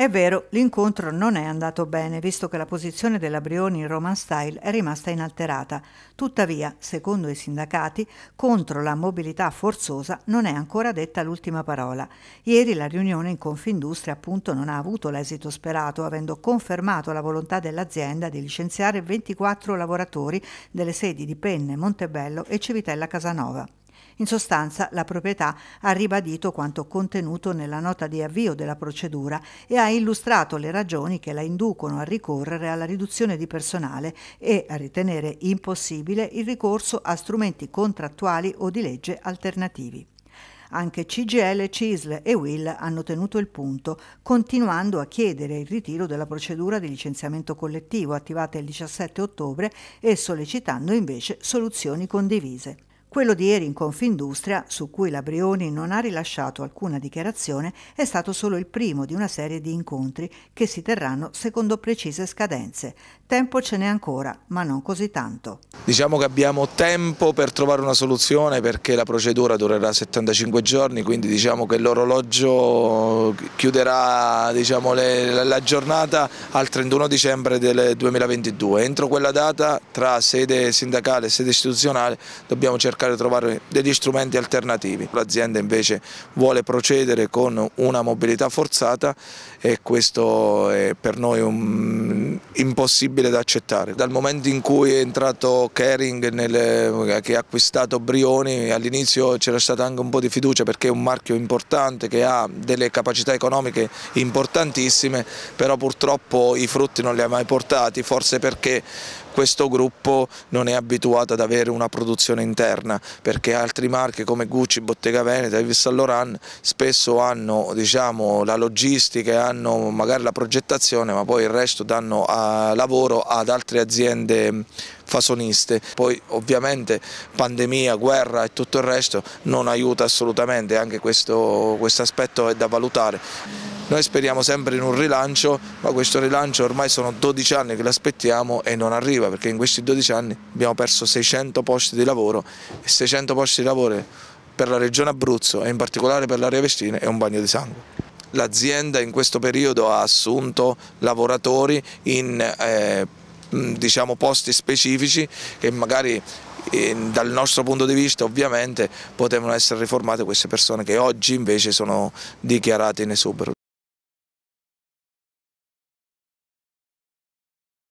È vero, l'incontro non è andato bene, visto che la posizione della Brioni in Roman Style è rimasta inalterata. Tuttavia, secondo i sindacati, contro la mobilità forzosa non è ancora detta l'ultima parola. Ieri la riunione in Confindustria appunto non ha avuto l'esito sperato, avendo confermato la volontà dell'azienda di licenziare 24 lavoratori delle sedi di Penne, Montebello e Civitella Casanova. In sostanza la proprietà ha ribadito quanto contenuto nella nota di avvio della procedura e ha illustrato le ragioni che la inducono a ricorrere alla riduzione di personale e a ritenere impossibile il ricorso a strumenti contrattuali o di legge alternativi. Anche CGL, CISL e Will hanno tenuto il punto, continuando a chiedere il ritiro della procedura di licenziamento collettivo attivata il 17 ottobre e sollecitando invece soluzioni condivise. Quello di ieri in Confindustria, su cui la Brioni non ha rilasciato alcuna dichiarazione, è stato solo il primo di una serie di incontri che si terranno secondo precise scadenze. Tempo ce n'è ancora, ma non così tanto. Diciamo che abbiamo tempo per trovare una soluzione perché la procedura durerà 75 giorni, quindi diciamo che l'orologio chiuderà diciamo, le, la giornata al 31 dicembre del 2022. Entro quella data tra sede sindacale e sede istituzionale dobbiamo cercare cercare di trovare degli strumenti alternativi. L'azienda invece vuole procedere con una mobilità forzata e questo è per noi un... Mm, impossibile da accettare. Dal momento in cui è entrato Kering nel... che ha acquistato Brioni all'inizio c'era stata anche un po' di fiducia perché è un marchio importante che ha delle capacità economiche importantissime però purtroppo i frutti non li ha mai portati forse perché questo gruppo non è abituato ad avere una produzione interna perché altri marchi come Gucci, Bottega Veneta e Yves Saint Laurent spesso hanno diciamo, la logistica hanno magari la progettazione ma poi il resto danno eh, lavoro ad altre aziende mm, fasoniste. Poi ovviamente pandemia, guerra e tutto il resto non aiuta assolutamente, anche questo, questo aspetto è da valutare. Noi speriamo sempre in un rilancio, ma questo rilancio ormai sono 12 anni che l'aspettiamo e non arriva, perché in questi 12 anni abbiamo perso 600 posti di lavoro e 600 posti di lavoro per la regione Abruzzo e in particolare per l'area Vestina è un bagno di sangue l'azienda in questo periodo ha assunto lavoratori in eh, diciamo, posti specifici che magari ehm, dal nostro punto di vista ovviamente potevano essere riformate queste persone che oggi invece sono dichiarate in esubero.